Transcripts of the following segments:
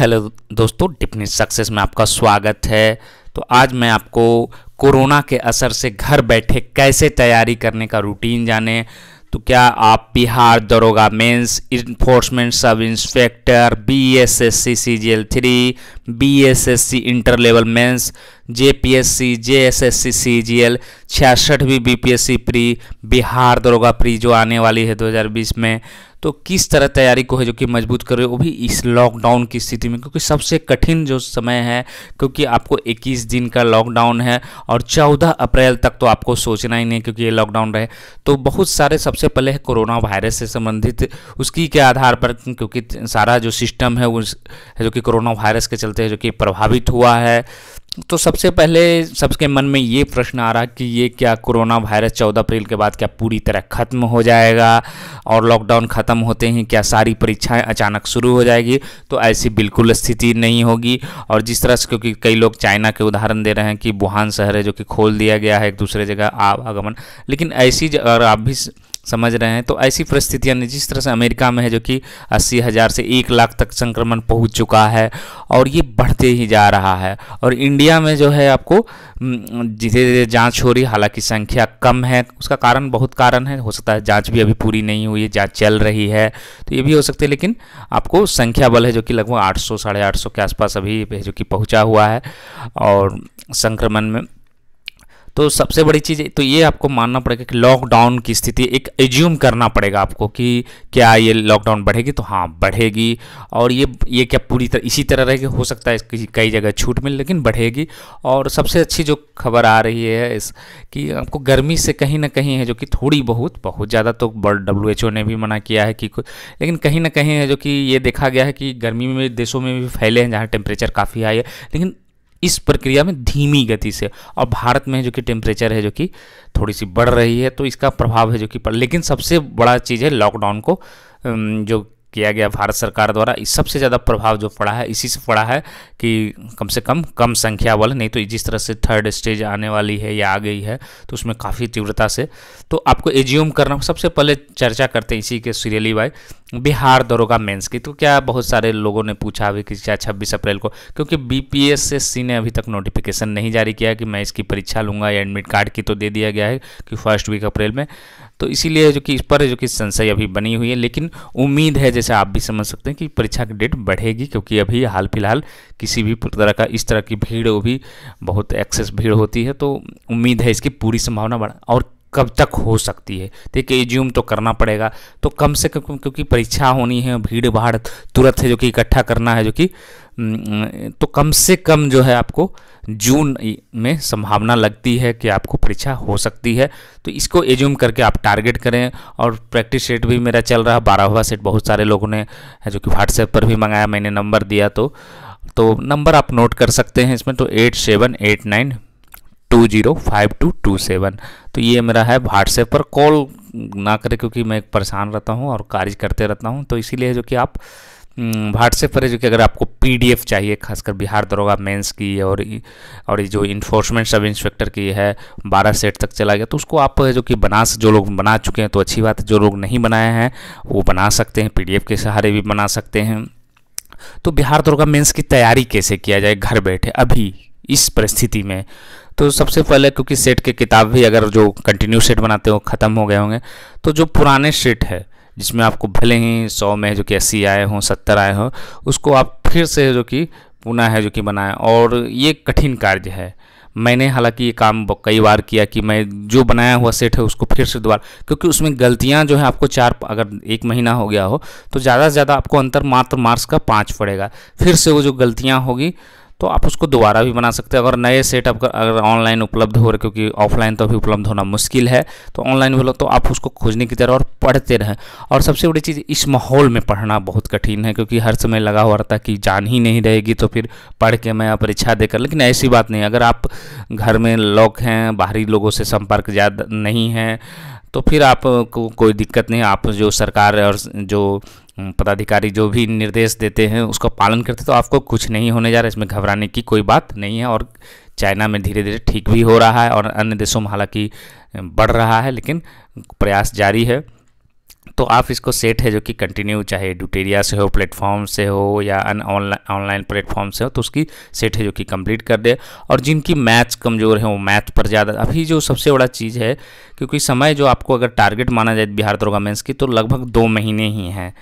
hello दोस्तों डिफनी success में आपका स्वागत है तो आज मैं आपको कोरोना के असर से घर बैठे कैसे तैयारी करने का रूटीन जाने तो क्या आप बिहार दरोगा mains enforcement sub inspector B S S C C G L three B S S C inter level mains J P S C J S S C C G L छियासठवीं B P S C pre Bihar दरोगा pre जो आने वाली है 2020 में तो किस तरह तैयारी को है जो कि मजबूत करें वो भी इस लॉकडाउन की स्थिति में क्योंकि सबसे कठिन जो समय है क्योंकि आपको 21 दिन का लॉकडाउन है और 14 अप्रैल तक तो आपको सोचना ही नहीं क्योंकि ये लॉकडाउन रहे तो बहुत सारे सबसे पहले है कोरोना वायरस से संबंधित उसकी के आधार पर क्योंकि सारा जो सिस्टम है उस जो कि कोरोना वायरस के चलते जो कि प्रभावित हुआ है तो सबसे पहले सबके मन में ये प्रश्न आ रहा कि ये क्या कोरोना वायरस 14 अप्रैल के बाद क्या पूरी तरह ख़त्म हो जाएगा और लॉकडाउन ख़त्म होते ही क्या सारी परीक्षाएं अचानक शुरू हो जाएगी तो ऐसी बिल्कुल स्थिति नहीं होगी और जिस तरह से क्योंकि कई लोग चाइना के उदाहरण दे रहे हैं कि वुहान शहर है जो कि खोल दिया गया है एक दूसरे जगह आवागमन लेकिन ऐसी अगर आप भी समझ रहे हैं तो ऐसी परिस्थितियाँ जिस तरह से अमेरिका में है जो कि अस्सी हज़ार से एक लाख तक संक्रमण पहुंच चुका है और ये बढ़ते ही जा रहा है और इंडिया में जो है आपको धीरे धीरे जाँच हो रही हालांकि संख्या कम है उसका कारण बहुत कारण है हो सकता है जाँच भी अभी पूरी नहीं हुई है जाँच चल रही है तो ये भी हो सकती है लेकिन आपको संख्या बल है जो कि लगभग आठ सौ साढ़े आठ सौ के आसपास अभी जो कि पहुँचा हुआ है और संक्रमण में तो सबसे बड़ी चीज़ तो ये आपको मानना पड़ेगा कि लॉकडाउन की स्थिति एक एज्यूम करना पड़ेगा आपको कि क्या ये लॉकडाउन बढ़ेगी तो हाँ बढ़ेगी और ये ये क्या पूरी तरह इसी तरह रहेगी हो सकता है किसी कई जगह छूट मिले लेकिन बढ़ेगी और सबसे अच्छी जो खबर आ रही है इस कि आपको गर्मी से कहीं ना कहीं है जो कि थोड़ी बहुत बहुत ज़्यादा तो डब्ल्यू एच ओ ने भी मना किया है कि लेकिन कहीं ना कहीं है जो कि ये देखा गया है कि गर्मी में देशों में भी फैले हैं जहाँ टेम्परेचर काफ़ी हाई है लेकिन इस प्रक्रिया में धीमी गति से और भारत में जो कि टेम्परेचर है जो कि थोड़ी सी बढ़ रही है तो इसका प्रभाव है जो कि पड़ लेकिन सबसे बड़ा चीज़ है लॉकडाउन को जो किया गया भारत सरकार द्वारा इस सबसे ज़्यादा प्रभाव जो पड़ा है इसी से पड़ा है कि कम से कम कम संख्या वाले नहीं तो जिस तरह से थर्ड स्टेज आने वाली है या आ गई है तो उसमें काफ़ी तीव्रता से तो आपको एज्यूम करना सबसे पहले चर्चा करते हैं इसी के सीरियली बाई बिहार दरोगा मेंस की तो क्या बहुत सारे लोगों ने पूछा अभी कि क्या छब्बीस अप्रैल को क्योंकि सी ने अभी तक नोटिफिकेशन नहीं जारी किया कि मैं इसकी परीक्षा लूँगा या एडमिट कार्ड की तो दे दिया गया है कि फर्स्ट वीक अप्रैल में तो इसीलिए जो कि इस पर जो कि संशय अभी बनी हुई है लेकिन उम्मीद है जैसे आप भी समझ सकते हैं कि परीक्षा की डेट बढ़ेगी क्योंकि अभी हाल फिलहाल किसी भी तरह का इस तरह की भीड़ भी बहुत एक्सेस भीड़ होती है तो उम्मीद है इसकी पूरी संभावना बढ़ा और कब तक हो सकती है ठीक है एज्यूम तो करना पड़ेगा तो कम से कम क्योंकि परीक्षा होनी है भीड़ भाड़ तुरंत है जो कि इकट्ठा करना है जो कि हम्म, तो कम से कम जो है आपको जून में संभावना लगती है कि आपको परीक्षा हो सकती है तो इसको एज्यूम करके आप टारगेट करें और प्रैक्टिस सेट भी मेरा चल रहा है बारहवा सेट बहुत सारे लोगों ने जो कि व्हाट्सएप पर भी मंगाया मैंने नंबर दिया तो तो नंबर आप नोट कर सकते हैं इसमें तो eight seven eight nine two zero five two two seven तो ये मेरा है व्हाट्सएप पर कॉल ना करें क्योंकि मैं परेशान रहता हूँ और कार्य करते रहता हूँ तो इसीलिए जो कि आप हम्म, व्हाट्सएप पर जो कि अगर आपको पीडीएफ चाहिए खासकर बिहार दरोगा मेंस की और और जो इन्फोर्समेंट सब इंस्पेक्टर की है बारह सेट तक चला गया तो उसको आप जो कि बना जो लोग बना चुके हैं तो अच्छी बात है जो लोग नहीं बनाए हैं वो बना सकते हैं पीडीएफ के सहारे भी बना सकते हैं तो बिहार दरोगा मेन्स की तैयारी कैसे किया जाए घर बैठे अभी इस परिस्थिति में तो सबसे पहले क्योंकि सेट के किताब भी अगर जो कंटिन्यू सेट बनाते हो ख़त्म हो गए होंगे तो जो पुराने सेट है जिसमें आपको भले ही सौ में जो कि अस्सी आए हों सत्तर आए हों उसको आप फिर से जो कि पुनः है जो कि बनाएं और ये कठिन कार्य है मैंने हालांकि ये काम कई बार किया कि मैं जो बनाया हुआ सेट है उसको फिर से दोबारा क्योंकि उसमें गलतियां जो है आपको चार अगर एक महीना हो गया हो तो ज़्यादा से ज़्यादा आपको अंतर मात्र मार्क्स का पाँच पड़ेगा फिर से वो जो गलतियां होगी तो आप उसको दोबारा भी बना सकते हैं अगर नए सेटअप अगर ऑनलाइन उपलब्ध हो रहे क्योंकि ऑफलाइन तो अभी उपलब्ध होना मुश्किल है तो ऑनलाइन बोलो तो आप उसको खोजने की तरह और पढ़ते रहें और सबसे बड़ी चीज़ इस माहौल में पढ़ना बहुत कठिन है क्योंकि हर समय लगा हुआ रहता है कि जान ही नहीं रहेगी तो फिर पढ़ के मैं परीक्षा देकर लेकिन ऐसी बात नहीं अगर आप घर में लॉक हैं बाहरी लोगों से संपर्क ज़्यादा नहीं है तो फिर आपको कोई दिक्कत नहीं आप जो सरकार और जो पदाधिकारी जो भी निर्देश देते हैं उसका पालन करते तो आपको कुछ नहीं होने जा रहा है इसमें घबराने की कोई बात नहीं है और चाइना में धीरे धीरे ठीक भी हो रहा है और अन्य देशों में हालांकि बढ़ रहा है लेकिन प्रयास जारी है तो आप इसको सेट है जो कि कंटिन्यू चाहे ड्यूटेरिया से हो प्लेटफॉर्म से हो या अन ऑनलाइन ऑनलाइन प्लेटफॉर्म से हो तो उसकी सेट है जो कि कंप्लीट कर दे और जिनकी मैथ्स कमज़ोर है वो मैथ पर ज़्यादा अभी जो सबसे बड़ा चीज़ है क्योंकि समय जो आपको अगर टारगेट माना जाए बिहार दरोगा मेंस की तो लगभग दो महीने ही हैं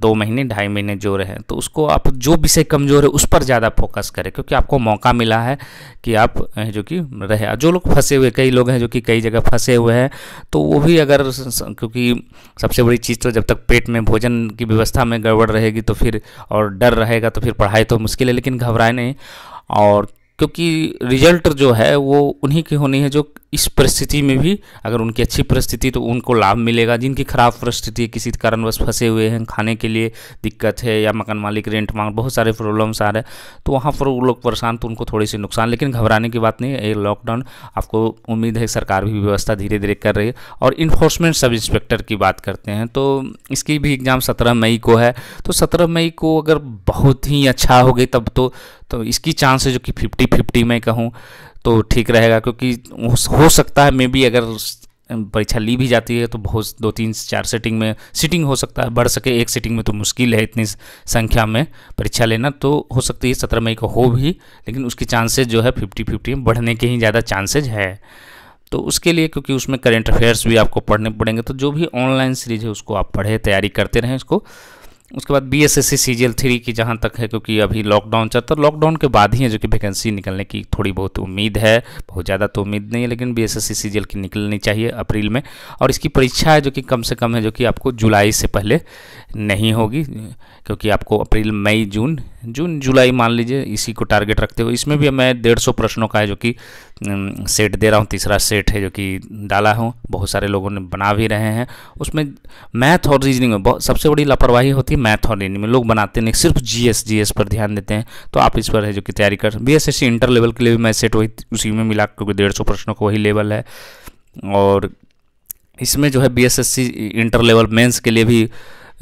दो महीने ढाई महीने जो रहे तो उसको आप जो विषय कमज़ोर है उस पर ज़्यादा फोकस करें क्योंकि आपको मौका मिला है कि आप जो कि रहे जो लोग फंसे हुए कई लोग हैं जो कि कई जगह फंसे हुए हैं तो वो भी अगर क्योंकि सबसे बड़ी चीज़ तो जब तक पेट में भोजन की व्यवस्था में गड़बड़ रहेगी तो फिर और डर रहेगा तो फिर पढ़ाई तो मुश्किल है लेकिन घबराए नहीं और क्योंकि रिजल्ट जो है वो उन्हीं की होनी है जो इस परिस्थिति में भी अगर उनकी अच्छी परिस्थिति तो उनको लाभ मिलेगा जिनकी खराब परिस्थिति है किसी कारणवश फंसे हुए हैं खाने के लिए दिक्कत है या मकान मालिक रेंट मांग बहुत सारे प्रॉब्लम्स आ रहे हैं तो वहाँ पर वो लोग परेशान तो उनको थोड़ी सी नुकसान लेकिन घबराने की बात नहीं है ये लॉकडाउन आपको उम्मीद है सरकार भी व्यवस्था धीरे धीरे कर रही है और इन्फोर्समेंट सब इंस्पेक्टर की बात करते हैं तो इसकी भी एग्ज़ाम सत्रह मई को है तो सत्रह मई को अगर बहुत ही अच्छा हो गई तब तो, तो इसकी चांस है जो कि फिफ्टी फिफ्टी मैं कहूँ तो ठीक रहेगा क्योंकि हो सकता है मे बी अगर परीक्षा ली भी जाती है तो बहुत दो तीन चार सेटिंग में सीटिंग हो सकता है बढ़ सके एक सीटिंग में तो मुश्किल है इतनी संख्या में परीक्षा लेना तो हो सकती है सत्रह मई को हो भी लेकिन उसकी चांसेज जो है फिफ्टी फिफ्टी बढ़ने के ही ज़्यादा चांसेज है तो उसके लिए क्योंकि उसमें करेंट अफेयर्स भी आपको पढ़ने पड़ेंगे तो जो भी ऑनलाइन सीरीज है उसको आप पढ़े तैयारी करते रहें उसको उसके बाद B S S C C G L three की जहाँ तक है क्योंकि अभी लॉकडाउन चल तो लॉकडाउन के बाद ही है जो कि वैकेंसी निकलने की थोड़ी बहुत उम्मीद है बहुत ज़्यादा तो उम्मीद नहीं है लेकिन B S S C C G L की निकलनी चाहिए अप्रैल में और इसकी परीक्षा है जो कि कम से कम है जो कि आपको जुलाई से पहले नहीं होगी क्योंकि आपको अप्रैल मई जून जून जुलाई मान लीजिए इसी को टारगेट रखते हो इसमें भी मैं डेढ़ सौ प्रश्नों का है जो कि सेट दे रहा हूँ तीसरा सेट है जो कि डाला हूँ बहुत सारे लोगों ने बना भी रहे हैं उसमें मैथ और रीजनिंग में बहुत सबसे बड़ी लापरवाही होती है मैथ और रीजनिंग में लोग बनाते नहीं सिर्फ जी एस पर ध्यान देते हैं तो आप इस पर है जो कि तैयारी कर बी इंटर लेवल के लिए भी मैं सेट वही उसी में मिला क्योंकि डेढ़ प्रश्नों का वही लेवल है और इसमें जो है सी इंटर लेवल मेन्स के लिए भी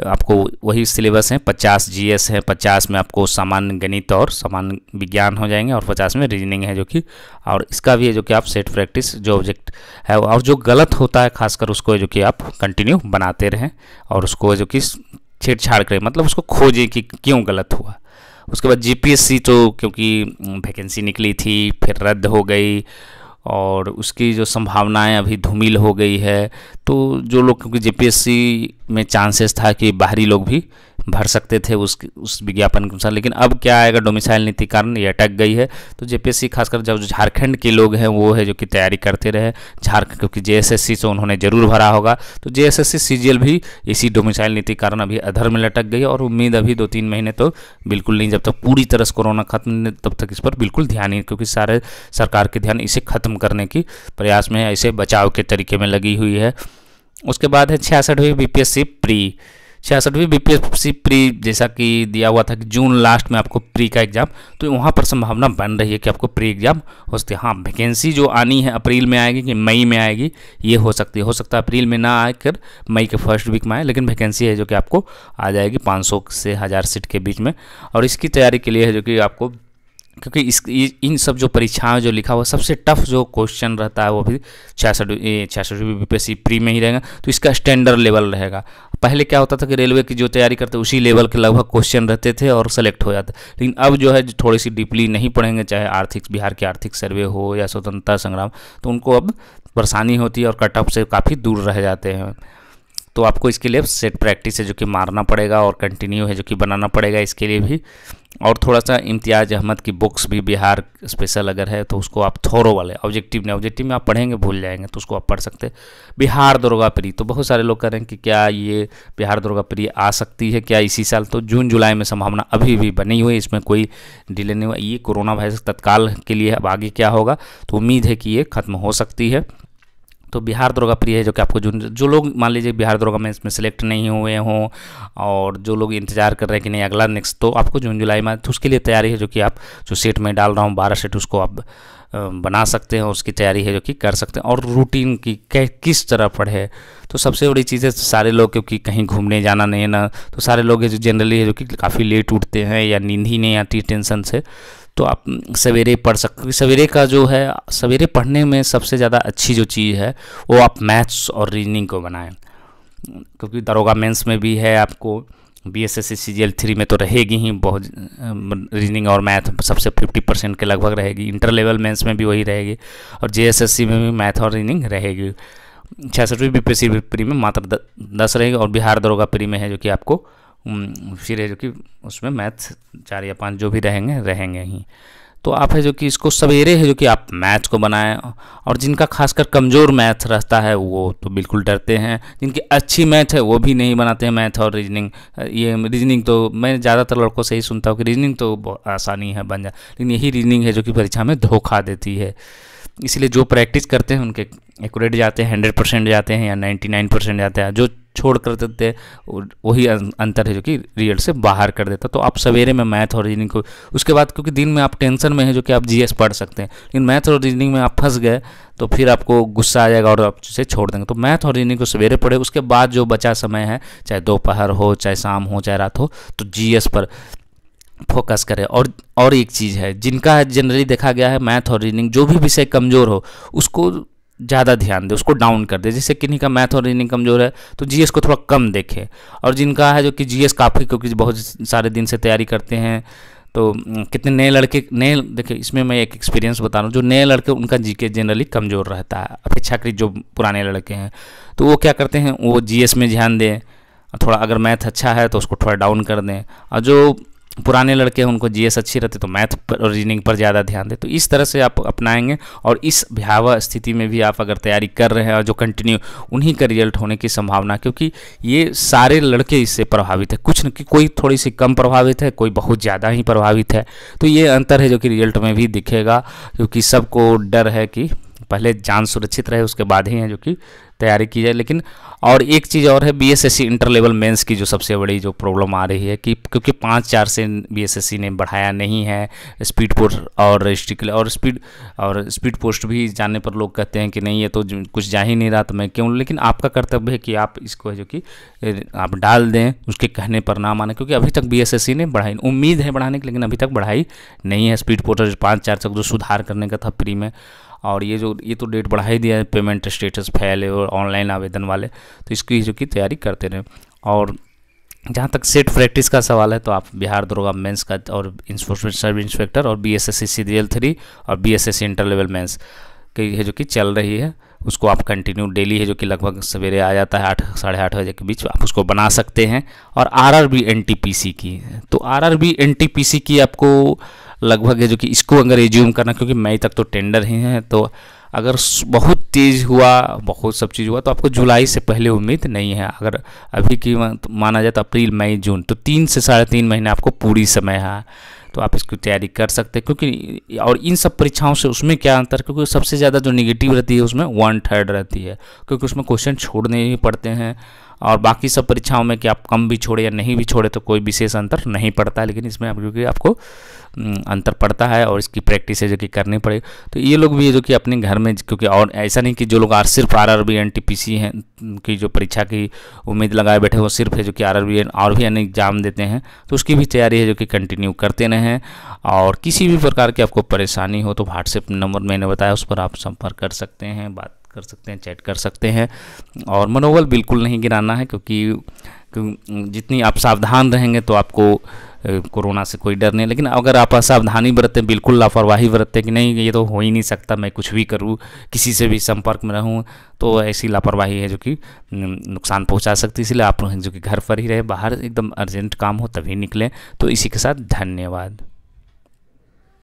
आपको वही सिलेबस है पचास जीएस है पचास में आपको सामान्य गणित और सामान्य विज्ञान हो जाएंगे और पचास में रीजनिंग है जो कि और इसका भी है जो कि आप सेट प्रैक्टिस जो ऑब्जेक्ट है और जो गलत होता है खासकर उसको जो कि आप कंटिन्यू बनाते रहें और उसको जो कि छेड़छाड़ करें मतलब उसको खोजें कि क्यों गलत हुआ उसके बाद जी तो क्योंकि वैकेंसी निकली थी फिर रद्द हो गई और उसकी जो संभावनाएं अभी धूमिल हो गई है तो जो लोग क्योंकि जेपीएससी में चांसेस था कि बाहरी लोग भी भर सकते थे उस उस विज्ञापन के अनुसार लेकिन अब क्या आएगा डोमिसाइल नीति कारण ये अटक गई है तो जेपीएससी खासकर जब झारखंड के लोग हैं वो है जो कि तैयारी करते रहे झारखंड क्योंकि जेएसएससी से उन्होंने जरूर भरा होगा तो जेएसएससी एस भी इसी डोमिसाइल नीति कारण अभी अधर में लटक गई है और उम्मीद अभी दो तीन महीने तो बिल्कुल नहीं जब तक पूरी तरह से कोरोना खत्म तब तक इस पर बिल्कुल ध्यान ही क्योंकि सारे सरकार के ध्यान इसे खत्म ख़त्म करने की प्रयास में ऐसे बचाव के तरीके में लगी हुई है उसके बाद है छियासठवीं बीपीएससी प्री छियासठवीं बीपीएससी प्री जैसा कि दिया हुआ था कि जून लास्ट में आपको प्री का एग्ज़ाम तो वहाँ पर संभावना बन रही है कि आपको प्री एग्ज़ाम हो सकती है हाँ वैकेंसी जो आनी है अप्रैल में आएगी कि मई में आएगी ये हो सकती है हो सकता है अप्रैल में ना आकर मई के फर्स्ट वीक में आए लेकिन वैकेंसी है जो कि आपको आ जाएगी पाँच से हज़ार सीट के बीच में और इसकी तैयारी के लिए है जो कि आपको क्योंकि इस इन सब जो परीक्षाएं जो लिखा हुआ सबसे टफ जो क्वेश्चन रहता है वो भी छियासठ छियासठ बी सी प्री में ही रहेगा तो इसका स्टैंडर्ड लेवल रहेगा पहले क्या होता था कि रेलवे की जो तैयारी करते उसी लेवल के लगभग क्वेश्चन रहते थे और सेलेक्ट हो जाते लेकिन अब जो है थोड़ी सी डीपली नहीं पढ़ेंगे चाहे आर्थिक बिहार के आर्थिक सर्वे हो या स्वतंत्रता संग्राम तो उनको अब परेशानी होती है और कट ऑफ से काफ़ी दूर रह जाते हैं तो आपको इसके लिए सेट प्रैक्टिस है जो कि मारना पड़ेगा और कंटिन्यू है जो कि बनाना पड़ेगा इसके लिए भी और थोड़ा सा इम्तियाज़ अहमद की बुक्स भी बिहार स्पेशल अगर है तो उसको आप थोरो वाले ऑब्जेक्टिव ने ऑब्जेक्टिव में आप पढ़ेंगे भूल जाएंगे तो उसको आप पढ़ सकते बिहार दुर्गाप्री तो बहुत सारे लोग कह रहे हैं कि क्या ये बिहार दुर्गाप्री आ सकती है क्या इसी साल तो जून जुलाई में संभावना अभी भी बनी हुई इसमें कोई डिले नहीं हुआ ये कोरोना वायरस तत्काल के लिए अब आगे क्या होगा तो उम्मीद है कि ये खत्म हो सकती है तो बिहार दरोगा प्रिय है जो कि आपको जो जो लोग मान लीजिए बिहार दरोगा में इसमें सेलेक्ट नहीं हुए हों और जो लोग इंतजार कर रहे हैं कि नहीं अगला नेक्स्ट तो आपको जून जुलाई में तो उसके लिए तैयारी है जो कि आप जो सेट में डाल रहा हूँ बारह सेट उसको आप बना सकते हैं उसकी तैयारी है जो कि कर सकते हैं और रूटीन की कै किस तरह पढ़े तो सबसे बड़ी चीज़ है सारे लोग क्योंकि कहीं घूमने जाना नहीं है ना तो सारे लोग जो जनरली है जो कि काफ़ी लेट उठते हैं या नींद ही नहीं आती टेंशन से तो आप सवेरे पढ़ सकते सवेरे का जो है सवेरे पढ़ने में सबसे ज़्यादा अच्छी जो चीज़ है वो आप मैथ्स और रीजनिंग को बनाएं क्योंकि दरोगा मेंस में भी है आपको B S S C G L three में तो रहेगी ही बहुत रीजनिंग और मैथ सबसे फिफ्टी परसेंट के लगभग रहेगी इंटर लेवल मेंस में भी वही रहेगी और जे एस एस सी में भी मैथ और रीजनिंग रहेगी छियासठवीं B P S C pre में मात्र दस रहेगी और बिहार दरोगा प्री में है जो कि आपको फिर है जो कि उसमें मैथ चार या पाँच जो भी रहेंगे रहेंगे ही तो आप है जो कि इसको सवेरे है जो कि आप मैथ को बनाएं और जिनका खासकर कमज़ोर मैथ रहता है वो तो बिल्कुल डरते हैं जिनकी अच्छी मैथ है वो भी नहीं बनाते हैं मैथ और रीजनिंग ये रीजनिंग तो मैं ज़्यादातर लड़कों से ही सुनता हूँ कि रीजनिंग तो आसानी है बन जाए लेकिन यही रीजनिंग है जो कि परीक्षा में धोखा देती है इसलिए जो प्रैक्टिस करते हैं उनके एक्यूरेट जाते हैं हंड्रेड परसेंट जाते हैं या नाइन्टी नाइन परसेंट जाते हैं जो छोड़ कर देते वही अं, अंतर है जो कि रियल से बाहर कर देता तो आप सवेरे में मैथ और रीजनिंग को उसके बाद क्योंकि दिन में आप टेंशन में है जो कि आप जीएस पढ़ सकते हैं लेकिन मैथ और रीजनिंग में आप फंस गए तो फिर आपको गुस्सा आ जाएगा और आप उसे छोड़ देंगे तो मैथ और रीजनिंग को सवेरे पढ़े उसके बाद जो बचा समय है चाहे दोपहर हो चाहे शाम हो चाहे रात हो तो जी पर फोकस करें और और एक चीज़ है जिनका जनरली देखा गया है मैथ और रीजनिंग जो भी विषय कमज़ोर हो उसको ज़्यादा ध्यान दे उसको डाउन कर दे जैसे किन्हीं का मैथ और रीजनिंग कमज़ोर है तो जीएस को थोड़ा कम देखे और जिनका है जो कि जीएस काफ़ी क्योंकि बहुत सारे दिन से तैयारी करते हैं तो कितने नए लड़के नए देखिए इसमें मैं एक एक्सपीरियंस बता रहा हूँ जो नए लड़के उनका जीके जनरली कमज़ोर रहता है अपेक्षाकृत जो पुराने लड़के हैं तो वो क्या करते हैं वो जीएस में ध्यान दें थोड़ा अगर मैथ अच्छा है तो उसको थोड़ा डाउन कर दें और जो पुराने लड़के हैं उनको एस अच्छी रहती तो मैथ पर और रीजनिंग पर ज़्यादा ध्यान दें तो इस तरह से आप अपनाएंगे और इस भयावह स्थिति में भी आप अगर तैयारी कर रहे हैं और जो कंटिन्यू उन्हीं का रिजल्ट होने की संभावना क्योंकि ये सारे लड़के इससे प्रभावित है कुछ न कोई थोड़ी सी कम प्रभावित है कोई बहुत ज़्यादा ही प्रभावित है तो ये अंतर है जो कि रिजल्ट में भी दिखेगा क्योंकि सबको डर है कि पहले जान सुरक्षित रहे उसके बाद ही है जो कि तैयारी की जाए लेकिन और एक चीज़ और है बीएसएससी इंटर लेवल मेंस की जो सबसे बड़ी जो प्रॉब्लम आ रही है कि क्योंकि पाँच चार से बीएसएससी ने बढ़ाया नहीं है स्पीड पोस्ट और रजिस्ट्रिकल और स्पीड और स्पीड पोस्ट भी जाने पर लोग कहते हैं कि नहीं ये तो कुछ जा ही नहीं रहा तो मैं क्यों लेकिन आपका कर्तव्य है कि आप इसको है जो कि आप डाल दें उसके कहने पर ना माने क्योंकि अभी तक बी ने बढ़ाई उम्मीद है बढ़ाने की लेकिन अभी तक बढ़ाई नहीं है स्पीड पोस्ट पाँच चार तक जो सुधार करने का था फ्री में और ये जो ये तो डेट बढ़ा ही दिया है पेमेंट स्टेटस फैल और, ऑनलाइन आवेदन वाले तो इसकी जो कि तैयारी करते रहें और जहाँ तक सेट प्रैक्टिस का सवाल है तो आप बिहार दरोगा मेंस का और इन्फोर्समेंट सर्व इंस्पेक्टर और B S S C C three और B S S C inter level mains की है जो कि चल रही है उसको आप कंटिन्यू डेली है जो कि लगभग सवेरे आ जाता है आठ साढ़े आठ बजे के बीच आप उसको बना सकते हैं और R R B N T P C की तो R R B N T P C की आपको लगभग है जो कि इसको अगर रिज्यूम करना क्योंकि मई तक तो टेंडर ही हैं तो अगर बहुत तेज़ हुआ बहुत सब चीज़ हुआ तो आपको जुलाई से पहले उम्मीद नहीं है अगर अभी की तो माना जाए तो अप्रैल मई जून तो तीन से साढ़े तीन महीने आपको पूरी समय है तो आप इसकी तैयारी कर सकते हैं क्योंकि और इन सब परीक्षाओं से उसमें क्या अंतर क्योंकि सबसे ज़्यादा जो निगेटिव रहती है उसमें वन थर्ड रहती है क्योंकि उसमें क्वेश्चन छोड़ने ही पड़ते हैं और बाकी सब परीक्षाओं में कि आप कम भी छोड़े या नहीं भी छोड़े तो कोई विशेष अंतर नहीं पड़ता है लेकिन इसमें आप क्योंकि आपको अंतर पड़ता है और इसकी प्रैक्टिस है जो कि करनी पड़ेगी तो ये लोग भी है जो कि अपने घर में क्योंकि और ऐसा नहीं कि जो लोग आर सिर्फ R R B N T P C हैं की जो परीक्षा की उम्मीद लगाए बैठे वो सिर्फ है जो कि आर आर बी एन और भी अन्य एग्ज़ाम देते हैं तो उसकी भी तैयारी है जो कि कंटिन्यू करते रहें और किसी भी प्रकार की आपको परेशानी हो तो व्हाट्सएप नंबर मैंने बताया उस पर आप संपर्क कर सकते हैं बात कर सकते हैं चैट कर सकते हैं और मनोबल बिल्कुल नहीं गिराना है क्योंकि जितनी आप सावधान रहेंगे तो आपको कोरोना से कोई डर नहीं लेकिन अगर आप असावधानी बरतें बिल्कुल लापरवाही बरतें कि नहीं ये तो हो ही नहीं सकता मैं कुछ भी करूँ किसी से भी संपर्क में रहूँ तो ऐसी लापरवाही है जो कि नुकसान पहुंचा सकती है इसलिए आप जो कि घर पर ही रहे बाहर एकदम अर्जेंट काम हो तभी निकलें तो इसी के साथ धन्यवाद